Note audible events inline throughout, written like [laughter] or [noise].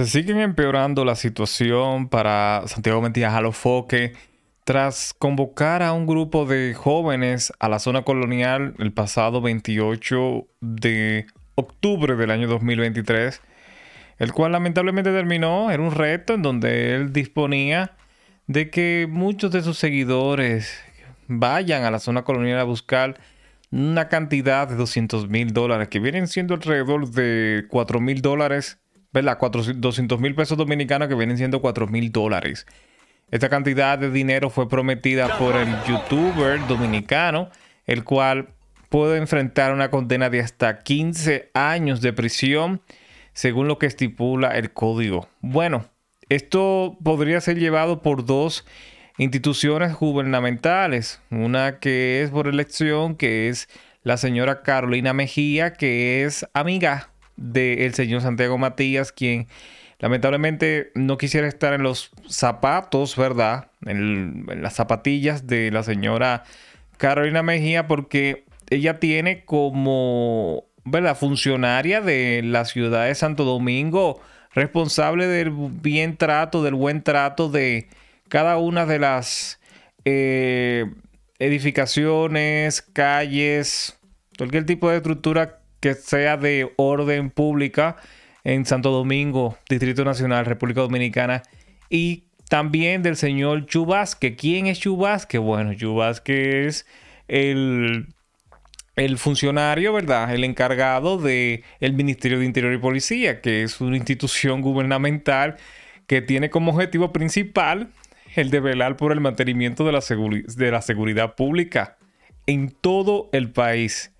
Se siguen empeorando la situación para Santiago Mentías Jalofoque tras convocar a un grupo de jóvenes a la zona colonial el pasado 28 de octubre del año 2023, el cual lamentablemente terminó en un reto en donde él disponía de que muchos de sus seguidores vayan a la zona colonial a buscar una cantidad de 200 mil dólares, que vienen siendo alrededor de 4 mil dólares ¿verdad? 200 mil pesos dominicanos que vienen siendo 4 mil dólares. Esta cantidad de dinero fue prometida por el youtuber dominicano, el cual puede enfrentar una condena de hasta 15 años de prisión, según lo que estipula el código. Bueno, esto podría ser llevado por dos instituciones gubernamentales, una que es por elección, que es la señora Carolina Mejía, que es amiga del señor Santiago Matías, quien lamentablemente no quisiera estar en los zapatos, ¿verdad? En, las zapatillas de la señora Carolina Mejía, porque ella tiene como, ¿verdad? Funcionaria de la ciudad de Santo Domingo, responsable del bien trato, del buen trato de cada una de las eh, edificaciones, calles, cualquier tipo de estructura que sea de orden pública en Santo Domingo, Distrito Nacional, República Dominicana, y también del señor Chubasque. ¿Quién es Chubasque? Bueno, Chubasque es el, el funcionario, ¿verdad? El encargado del el Ministerio de Interior y Policía, que es una institución gubernamental que tiene como objetivo principal el de velar por el mantenimiento de la, de la seguridad pública en todo el país.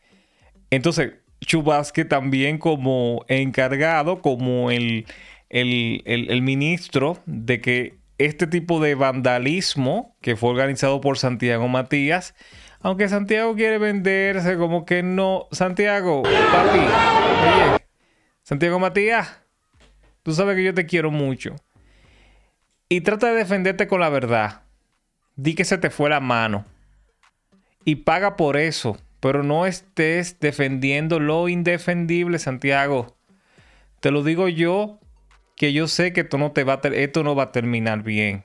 Entonces, Chubasque también como encargado, como el, el, ministro de que este tipo de vandalismo que fue organizado por Santiago Matías, aunque Santiago quiere venderse como que no. Santiago, papi, Santiago Matías, tú sabes que yo te quiero mucho. Y trata de defenderte con la verdad. Di que se te fue la mano. Y paga por eso pero no estés defendiendo lo indefendible, Santiago. Te lo digo yo, que yo sé que esto no, te va a esto no va a terminar bien.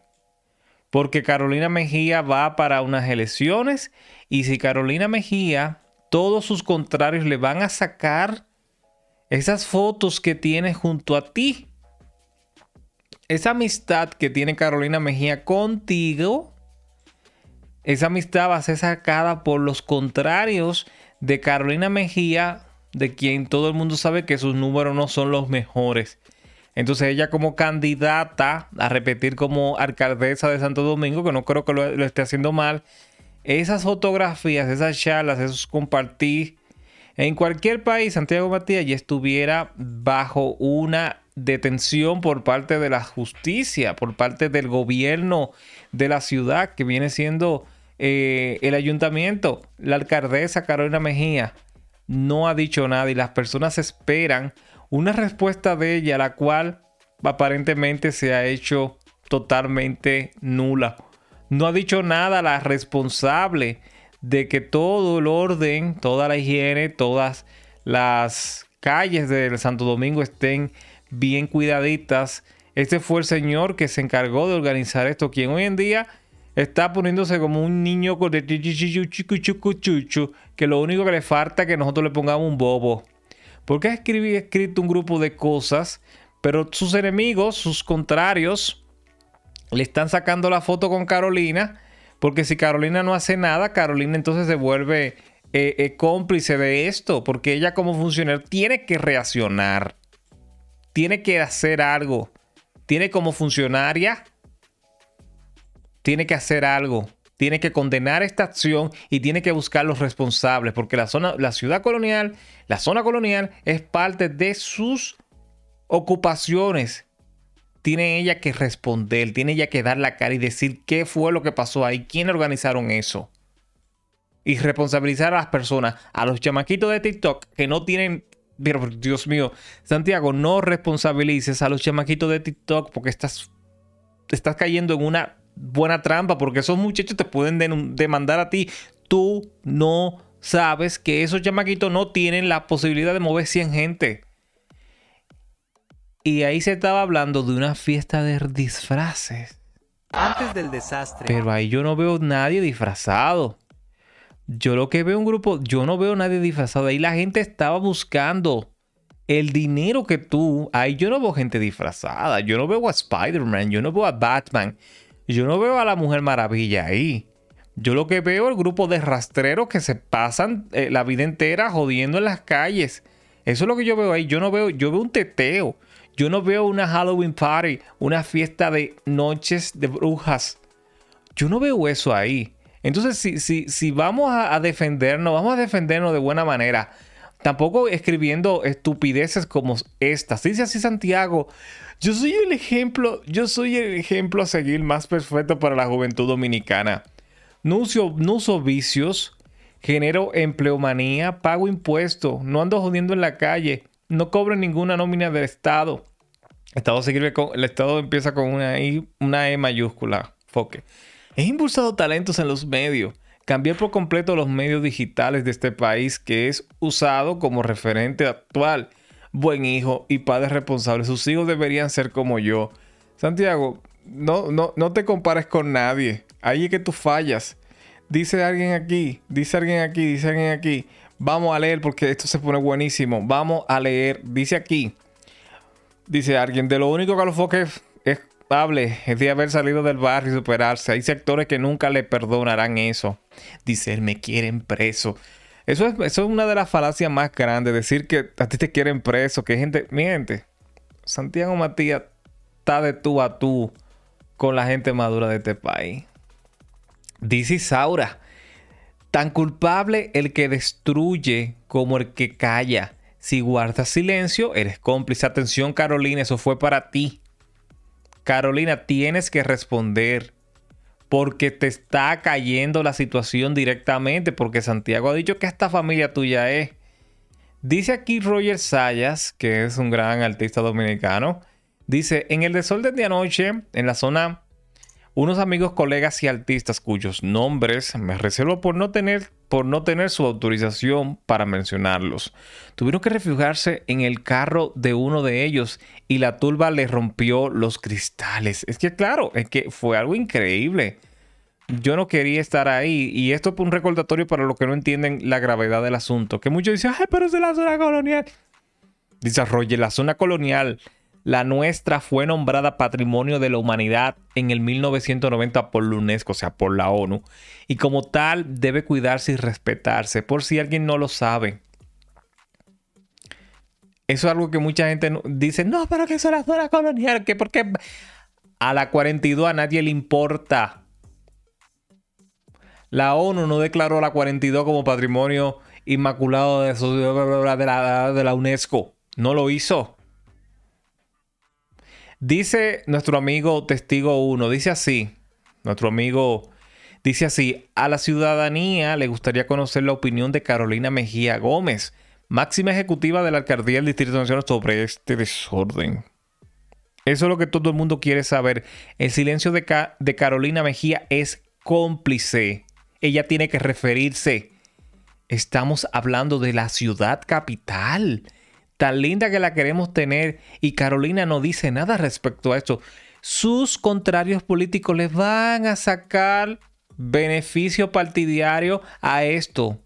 Porque Carolina Mejía va para unas elecciones y si Carolina Mejía, todos sus contrarios le van a sacar esas fotos que tiene junto a ti. Esa amistad que tiene Carolina Mejía contigo esa amistad va a ser sacada por los contrarios de Carolina Mejía, de quien todo el mundo sabe que sus números no son los mejores. Entonces ella como candidata a repetir como alcaldesa de Santo Domingo, que no creo que lo, esté haciendo mal, esas fotografías, esas charlas, esos compartir, en cualquier país Santiago Matías ya estuviera bajo una detención por parte de la justicia, por parte del gobierno de la ciudad, que viene siendo eh, el ayuntamiento, la alcaldesa Carolina Mejía, no ha dicho nada y las personas esperan una respuesta de ella, la cual aparentemente se ha hecho totalmente nula. No ha dicho nada la responsable de que todo el orden, toda la higiene, todas las calles del Santo Domingo estén bien cuidaditas. Este fue el señor que se encargó de organizar esto, quien hoy en día está poniéndose como un niño con de chuchu que lo único que le falta es que nosotros le pongamos un bobo. Porque ha escrito un grupo de cosas, pero sus enemigos, sus contrarios, le están sacando la foto con Carolina, porque si Carolina no hace nada, Carolina entonces se vuelve eh, eh, cómplice de esto, porque ella como funcionaria tiene que reaccionar, tiene que hacer algo, tiene como funcionaria tiene que hacer algo tiene que condenar esta acción y tiene que buscar los responsables, porque la zona, la ciudad colonial, la zona colonial es parte de sus ocupaciones. Tiene ella que responder, tiene ella que dar la cara y decir qué fue lo que pasó ahí, quién organizaron eso. Y responsabilizar a las personas, a los chamaquitos de TikTok que no tienen Dios mío, Santiago, no responsabilices a los chamaquitos de TikTok porque estás, estás cayendo en una buena trampa porque esos muchachos te pueden demandar a ti. Tú no sabes que esos chamaquitos no tienen la posibilidad de mover 100 gente. Y ahí se estaba hablando de una fiesta de disfraces. Antes del desastre. Pero ahí yo no veo nadie disfrazado. Yo lo que veo un grupo, yo no veo nadie disfrazado. Ahí la gente estaba buscando el dinero que tú. Ahí yo no veo gente disfrazada. Yo no veo a Spider-Man, yo no veo a Batman. Yo no veo a la Mujer Maravilla ahí. Yo lo que veo es el grupo de rastreros que se pasan eh, la vida entera jodiendo en las calles. Eso es lo que yo veo ahí. Yo no veo, yo veo un teteo. Yo no veo una Halloween party, una fiesta de noches de brujas. Yo no veo eso ahí. Entonces, si, si, vamos a defendernos, vamos a defendernos de buena manera. Tampoco escribiendo estupideces como estas. Dice así Santiago, yo soy el ejemplo, yo soy el ejemplo a seguir más perfecto para la juventud dominicana. No uso, vicios, genero empleomanía, pago impuestos, no ando jodiendo en la calle, no cobro ninguna nómina del Estado. Estado el Estado empieza con una una E mayúscula, foque. He impulsado talentos en los medios cambiar por completo los medios digitales de este país que es usado como referente actual. Buen hijo y padre responsable. Sus hijos deberían ser como yo. Santiago, no, no, no te compares con nadie. Ahí es que tú fallas. Dice alguien aquí, dice alguien aquí, dice alguien aquí. Vamos a leer porque esto se pone buenísimo. Vamos a leer. Dice aquí. Dice alguien, de lo único que los foques es culpable es de haber salido del barrio y superarse. Hay sectores que nunca le perdonarán eso. Dice, él, me quieren preso. Eso es, eso una de las falacias más grandes, decir que a ti te quieren preso, que gente, miente. Santiago Matías está de tú a tú con la gente madura de este país. Dice Isaura, tan culpable el que destruye como el que calla. Si guardas silencio, eres cómplice. Atención Carolina, eso fue para ti. Carolina, tienes que responder porque te está cayendo la situación directamente, porque Santiago ha dicho que esta familia tuya es. Dice aquí Roger Sayas, que es un gran artista dominicano, dice, en el desorden de anoche, en la zona unos amigos, colegas y artistas cuyos nombres me reservo por no tener, por no tener su autorización para mencionarlos. Tuvieron que refugiarse en el carro de uno de ellos y la turba les rompió los cristales. Es que claro, es que fue algo increíble. Yo no quería estar ahí y esto es un recordatorio para los que no entienden la gravedad del asunto, que muchos dicen, "Ay, pero es de la zona colonial." Desarrolle la zona colonial la nuestra fue nombrada Patrimonio de la Humanidad en el 1990 por la UNESCO, o sea, por la ONU, y como tal debe cuidarse y respetarse, por si alguien no lo sabe. Eso es algo que mucha gente dice, no, pero que eso es la zona colonial, que porque a la 42 a nadie le importa. La ONU no declaró la 42 como patrimonio inmaculado de, de la UNESCO. No lo hizo. Dice nuestro amigo Testigo 1, dice así, nuestro amigo dice así, a la ciudadanía le gustaría conocer la opinión de Carolina Mejía Gómez, máxima ejecutiva de la alcaldía del Distrito Nacional sobre este desorden. Eso es lo que todo el mundo quiere saber. El silencio de, de Carolina Mejía es cómplice. Ella tiene que referirse. Estamos hablando de la ciudad capital tan linda que la queremos tener y Carolina no dice nada respecto a esto, sus contrarios políticos les van a sacar beneficio partidario a esto.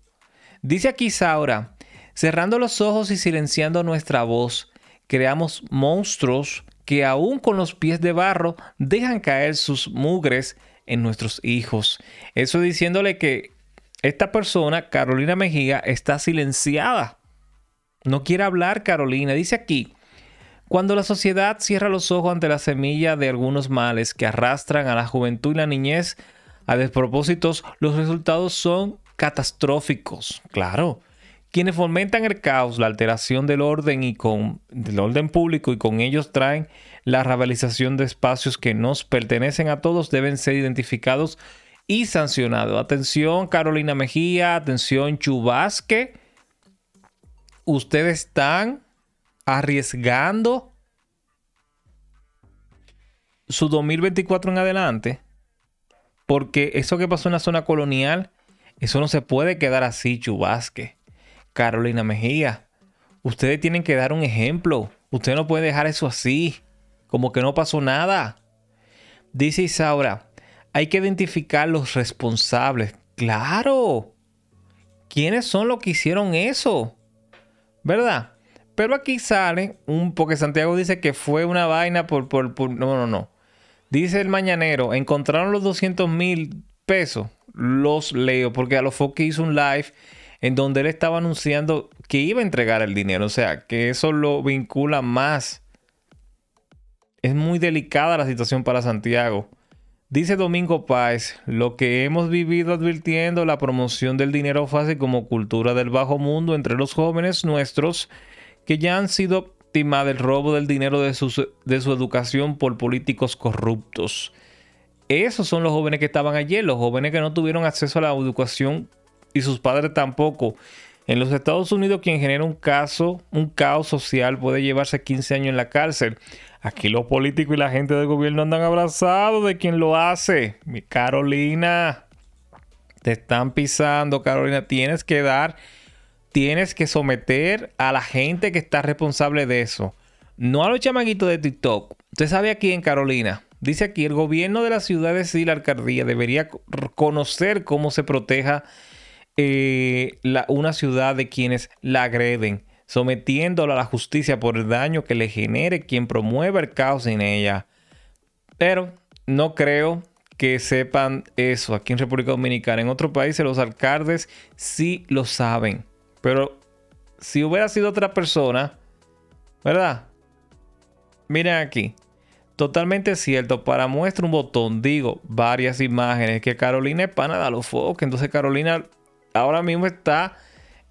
Dice aquí Saura, cerrando los ojos y silenciando nuestra voz, creamos monstruos que aún con los pies de barro dejan caer sus mugres en nuestros hijos. Eso diciéndole que esta persona, Carolina Mejía, está silenciada no quiere hablar Carolina. Dice aquí, cuando la sociedad cierra los ojos ante la semilla de algunos males que arrastran a la juventud y la niñez a despropósitos, los resultados son catastróficos. Claro. Quienes fomentan el caos, la alteración del orden y con del orden público y con ellos traen la rivalización de espacios que nos pertenecen a todos deben ser identificados y sancionados. Atención Carolina Mejía, atención Chubasque ustedes están arriesgando su 2024 en adelante, porque eso que pasó en la zona colonial, eso no se puede quedar así, Chubasque. Carolina Mejía, ustedes tienen que dar un ejemplo. Usted no puede dejar eso así, como que no pasó nada. Dice Isaura, hay que identificar los responsables. Claro. ¿Quiénes son los que hicieron eso? ¿Verdad? Pero aquí sale un, porque Santiago dice que fue una vaina por, por, no, no, no. Dice el mañanero, encontraron los 200 mil pesos. Los leo, porque a los Fox hizo un live en donde él estaba anunciando que iba a entregar el dinero. O sea, que eso lo vincula más. Es muy delicada la situación para Santiago. Dice Domingo Páez, lo que hemos vivido advirtiendo la promoción del dinero fácil como cultura del bajo mundo entre los jóvenes nuestros que ya han sido víctimas del robo del dinero de, de su educación por políticos corruptos. Esos son los jóvenes que estaban allí, los jóvenes que no tuvieron acceso a la educación y sus padres tampoco. En los Estados Unidos, quien genera un caso, un caos social, puede llevarse 15 años en la cárcel. Aquí los políticos y la gente del gobierno andan abrazados de quien lo hace. Mi Carolina, te están pisando, Carolina. Tienes que dar, tienes que someter a la gente que está responsable de eso. No a los chamaguitos de TikTok. Usted sabe aquí en Carolina. Dice aquí, el gobierno de la ciudad de la alcaldía debería conocer cómo se proteja eh, una ciudad de quienes la agreden, sometiéndola a la justicia por el daño que le genere quien promueva el caos en ella. Pero no creo que sepan eso. Aquí en República Dominicana, en otros países los alcaldes sí lo saben. Pero si hubiera sido otra persona, ¿verdad? Miren aquí. Totalmente cierto. Para muestra un botón, digo, varias imágenes que Carolina es pana de los focos. Entonces Carolina ahora mismo está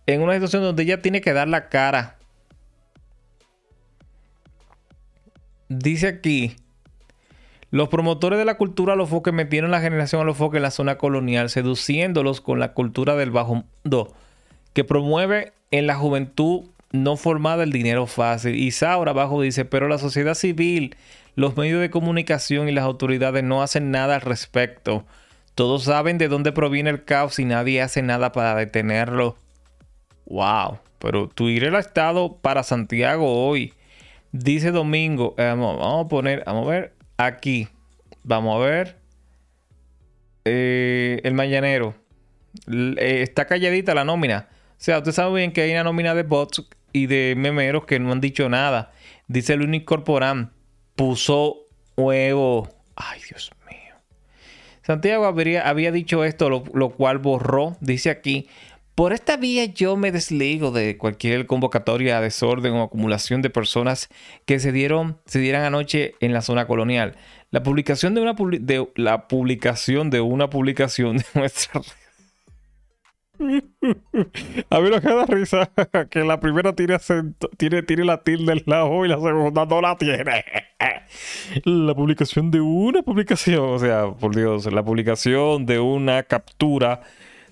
en una situación donde ella tiene que dar la cara. Dice aquí, los promotores de la cultura los foques metieron la generación a los foques en la zona colonial, seduciéndolos con la cultura del bajo mundo, que promueve en la juventud no formada el dinero fácil. Y Saura abajo dice, pero la sociedad civil, los medios de comunicación y las autoridades no hacen nada al respecto. Todos saben de dónde proviene el caos y nadie hace nada para detenerlo. Wow, pero Twitter ha estado para Santiago hoy. Dice Domingo, eh, vamos, a poner, vamos a ver, aquí. Vamos a ver. Eh, el mañanero. Eh, está calladita la nómina. O sea, usted sabe bien que hay una nómina de bots y de memeros que no han dicho nada. Dice el Corporán, puso huevo. Ay, Dios Santiago habría, había dicho esto, lo, cual borró, dice aquí, por esta vía yo me desligo de cualquier convocatoria a desorden o acumulación de personas que se dieron se dieran anoche en la zona colonial. La publicación de una de la publicación de una publicación [laughs] de nuestra [laughs] A mí lo que da risa que la primera tiene, tiene, tiene la tilde en la y la segunda no la tiene. [laughs] La publicación de una publicación, o sea, por Dios, la publicación de una captura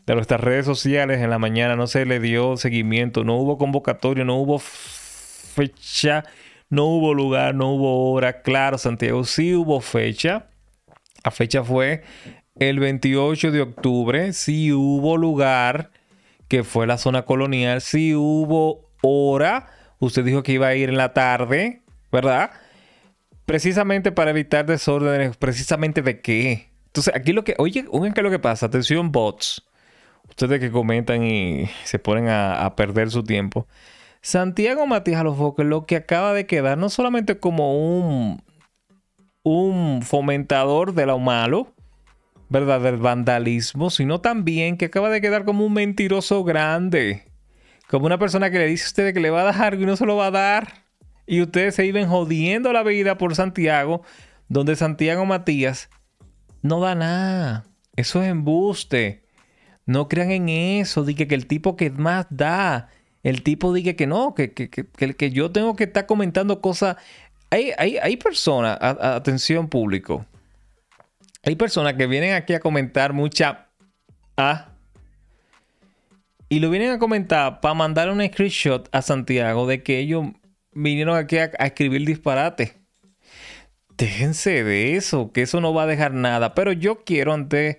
de nuestras redes sociales en la mañana no se le dio seguimiento, no hubo convocatorio, no hubo fecha, no hubo lugar, no hubo hora. Claro, Santiago sí hubo fecha. La fecha fue el 28 de octubre, si hubo lugar, que fue la zona colonial, si hubo hora, usted dijo que iba a ir en la tarde, ¿verdad? Precisamente para evitar desórdenes, precisamente de qué. Entonces, aquí lo que, oye, oigan es lo que pasa, atención bots, ustedes que comentan y se ponen a, perder su tiempo. Santiago Matías que lo que acaba de quedar no solamente como un, un fomentador de lo malo, verdadero vandalismo, sino también que acaba de quedar como un mentiroso grande. Como una persona que le dice a usted que le va a dar algo y no se lo va a dar. Y ustedes se iban jodiendo la vida por Santiago, donde Santiago Matías no da nada. Eso es embuste. No crean en eso. Dije que el tipo que más da. El tipo dice que no, que, que, yo tengo que estar comentando cosas. Hay, hay, hay personas, atención público, hay personas que vienen aquí a comentar mucha A. Y lo vienen a comentar para mandar un screenshot a Santiago de que ellos vinieron aquí a, escribir disparate. Déjense de eso, que eso no va a dejar nada. Pero yo quiero, antes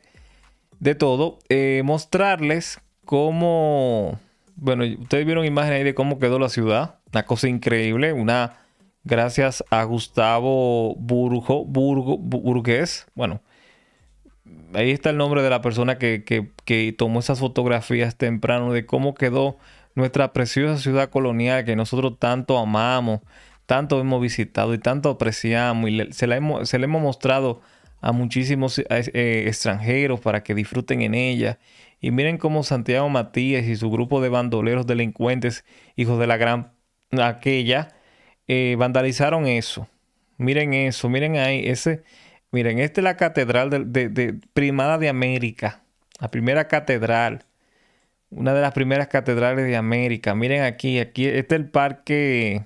de todo, eh, mostrarles cómo. Bueno, ustedes vieron imágenes ahí de cómo quedó la ciudad. Una cosa increíble. Una. Gracias a Gustavo Burgo, Burgués. Bueno, ahí está el nombre de la persona que, tomó esas fotografías temprano de cómo quedó nuestra preciosa ciudad colonial que nosotros tanto amamos, tanto hemos visitado y tanto apreciamos y se, la hemos, mostrado a muchísimos eh, eh, extranjeros para que disfruten en ella. Y miren cómo Santiago Matías y su grupo de bandoleros delincuentes, hijos de la gran aquella, eh, vandalizaron eso. Miren eso, miren ahí, ese, Miren, esta es la catedral de, Primada de América. La primera catedral. Una de las primeras catedrales de América. Miren aquí, aquí, este es el parque.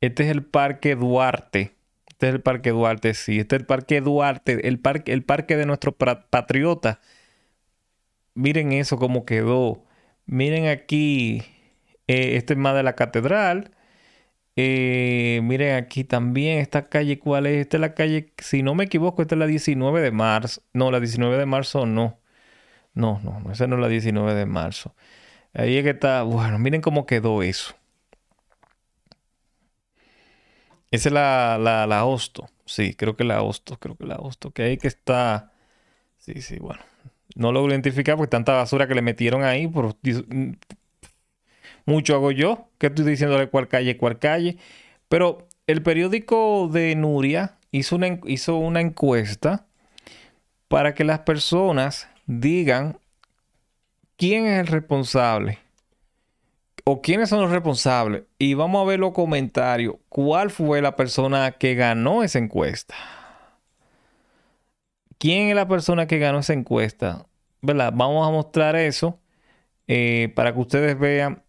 Este es el parque Duarte. Este es el parque Duarte, sí. Este es el parque Duarte, el parque, el parque de nuestro patriota. Miren eso, cómo quedó. Miren aquí, eh, este es más de la catedral. Eh, miren aquí también, esta calle, ¿cuál es? Esta es la calle, si no me equivoco, esta es la 19 de marzo. No, la 19 de marzo no. No, no, esa no es la 19 de marzo. Ahí es que está, bueno, miren cómo quedó eso. Esa es la, la, la hosto. Sí, creo que la hosto, creo que la hosto. Que ahí que está. Sí, sí, bueno. No lo identificar porque tanta basura que le metieron ahí, por, mucho hago yo, que estoy diciéndole cuál calle, cuál calle. Pero el periódico de Nuria hizo una, hizo una encuesta para que las personas digan quién es el responsable o quiénes son los responsables. Y vamos a ver los comentarios. ¿Cuál fue la persona que ganó esa encuesta? ¿Quién es la persona que ganó esa encuesta? ¿Verdad? Vamos a mostrar eso eh, para que ustedes vean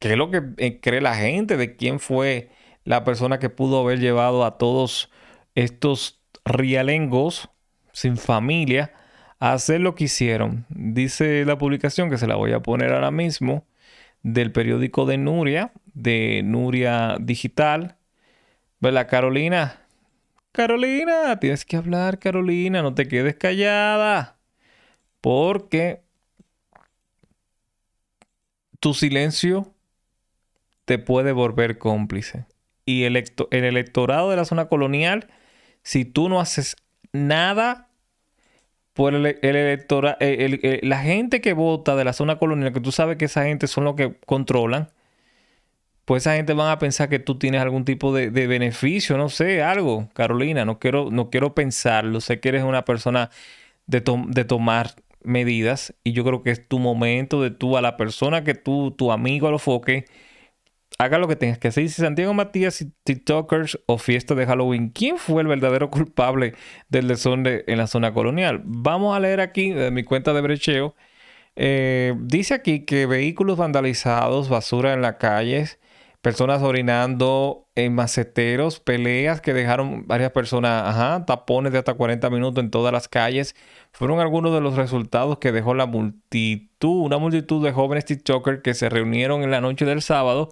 qué es lo que eh, cree la gente, de quién fue la persona que pudo haber llevado a todos estos rialengos sin familia a hacer lo que hicieron. Dice la publicación que se la voy a poner ahora mismo del periódico de Nuria, de Nuria Digital. ¿Verdad, Carolina? Carolina, tienes que hablar, Carolina, no te quedes callada. Porque tu silencio te puede volver cómplice. Y el, el electorado de la zona colonial, si tú no haces nada por el, electorado... la gente que vota de la zona colonial, que tú sabes que esa gente son los que controlan, pues esa gente van a pensar que tú tienes algún tipo de, beneficio, no sé, algo. Carolina, no quiero, no quiero pensarlo. Sé que eres una persona de, tomar medidas y yo creo que es tu momento de tú a la persona que tú, tu amigo lo foque haga lo que tengas que hacer. Santiago Matías, TikTokers o fiesta de Halloween. ¿Quién fue el verdadero culpable del desorden en la zona colonial? Vamos a leer aquí de mi cuenta de brecheo. Eh, dice aquí que vehículos vandalizados, basura en las calles, personas orinando en maceteros, peleas que dejaron varias personas, ajá, tapones de hasta 40 minutos en todas las calles, fueron algunos de los resultados que dejó la multitud, una multitud de jóvenes TikTokers que se reunieron en la noche del sábado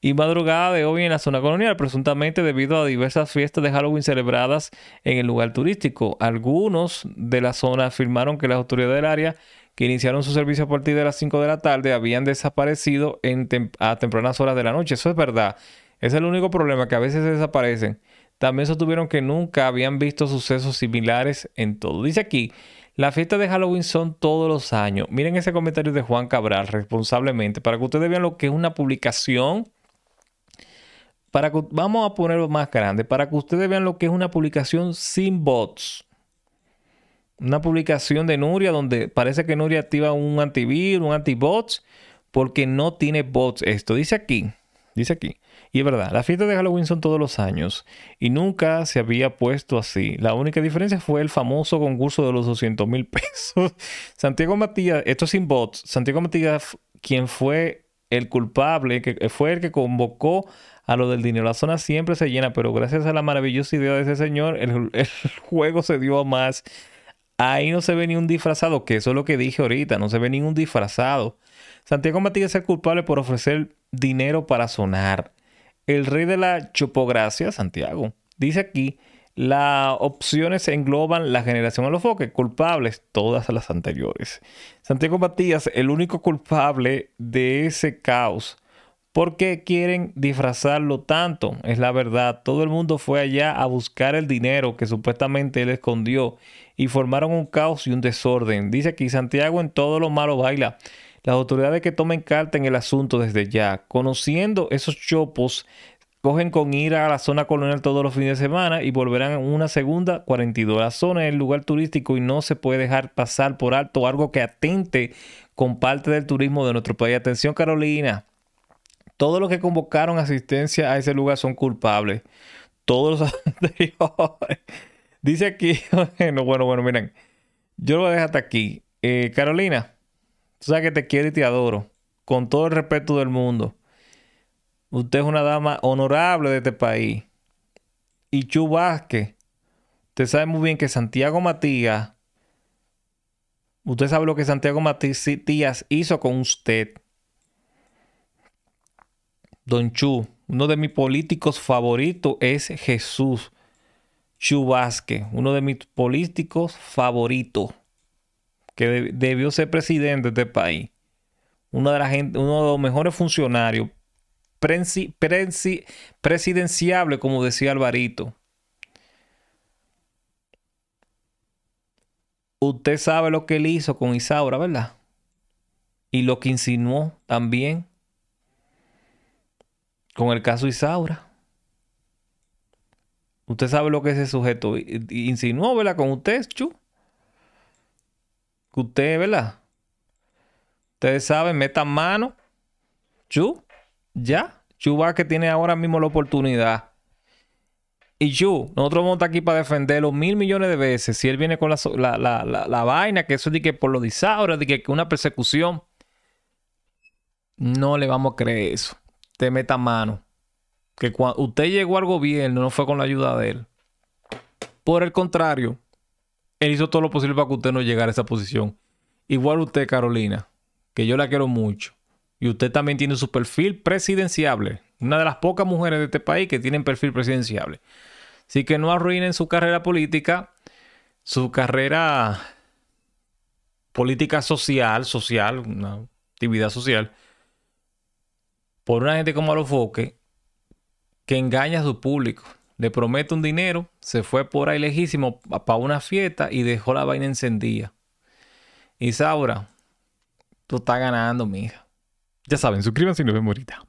y madrugada de hoy en la zona colonial, presuntamente debido a diversas fiestas de Halloween celebradas en el lugar turístico. Algunos de la zona afirmaron que las autoridades del área que iniciaron su servicio a partir de las 5 de la tarde habían desaparecido a tempranas horas de la noche. Eso es verdad. es el único problema, que a veces se desaparecen. También sostuvieron que nunca habían visto sucesos similares en todo. Dice aquí, las fiestas de Halloween son todos los años. Miren ese comentario de Juan Cabral, responsablemente, para que ustedes vean lo que es una publicación para vamos a ponerlo más grande, para que ustedes vean lo que es una publicación sin bots. Una publicación de Nuria donde parece que Nuria activa un antivirus, un anti-bots porque no tiene bots. Esto dice aquí, dice aquí. Y es verdad, las fiestas de Halloween son todos los años y nunca se había puesto así. La única diferencia fue el famoso concurso de los 200 mil [laughs] pesos. Santiago Matías, esto es sin bots, Santiago Matías, quien fue el culpable, que fue el que convocó a lo del dinero. La zona siempre se llena, pero gracias a la maravillosa idea de ese señor, el, [laughs] juego se dio a más. Ahí no se ve ni un disfrazado, que eso es lo que dije ahorita, no se ve ningún disfrazado. Santiago Matías es culpable por ofrecer dinero para sonar. El rey de la chupogracia, Santiago, dice aquí, las opciones engloban la generación a los foques, culpables todas las anteriores. Santiago Matías, el único culpable de ese caos, ¿Por qué quieren disfrazarlo tanto? Es la verdad. Todo el mundo fue allá a buscar el dinero que supuestamente él escondió y formaron un caos y un desorden. Dice aquí, Santiago en todo lo malo baila. Las autoridades que tomen carta en el asunto desde ya, conociendo esos chopos, cogen con ir a la zona colonial todos los fines de semana y volverán una segunda 42. La zona en el lugar turístico y no se puede dejar pasar por alto algo que atente con parte del turismo de nuestro país. Atención Carolina, todos los que convocaron asistencia a ese lugar son culpables. Todos los [laughs] anteriores. Dice aquí, [laughs] bueno, bueno, bueno, miren. Yo lo voy a dejar hasta aquí. Eh, Carolina, tú sabes que te quiero y te adoro. Con todo el respeto del mundo. Usted es una dama honorable de este país. Y Chu Vázquez, usted sabe muy bien que Santiago Matías, usted sabe lo que Santiago Matías hizo con usted. Don Chu, uno de mis políticos favoritos es Jesús Chu Vázquez, uno de mis políticos favoritos, que debió ser presidente de este país. Uno de, uno de los mejores funcionarios, presidenciable, como decía Alvarito. Usted sabe lo que él hizo con Isaura, ¿verdad? Y lo que insinuó también con el caso Isaura. Usted sabe lo que ese sujeto insinuó, ¿verdad? Con usted, Chu. Que usted, ¿verdad? Ustedes saben, metan mano. Chu, ya. Chu va que tiene ahora mismo la oportunidad. Y Chu, nosotros vamos a estar aquí para defenderlo mil millones de veces. Si él viene con la, la, vaina, que eso de que por lo de Isaura, de que, que una persecución. No le vamos a creer eso te meta mano. Que cuando usted llegó al gobierno no fue con la ayuda de él. Por el contrario, él hizo todo lo posible para que usted no llegara a esa posición. Igual usted, Carolina, que yo la quiero mucho. Y usted también tiene su perfil presidenciable. Una de las pocas mujeres de este país que tienen perfil presidenciable. Así que no arruinen su carrera política, su carrera política social, social, una actividad social por una gente como Alofoque que engaña a su público. Le promete un dinero, se fue por ahí lejísimo para una fiesta y dejó la vaina encendida. Isaura, tú estás ganando, mija. Ya saben, suscríbanse y nos vemos ahorita.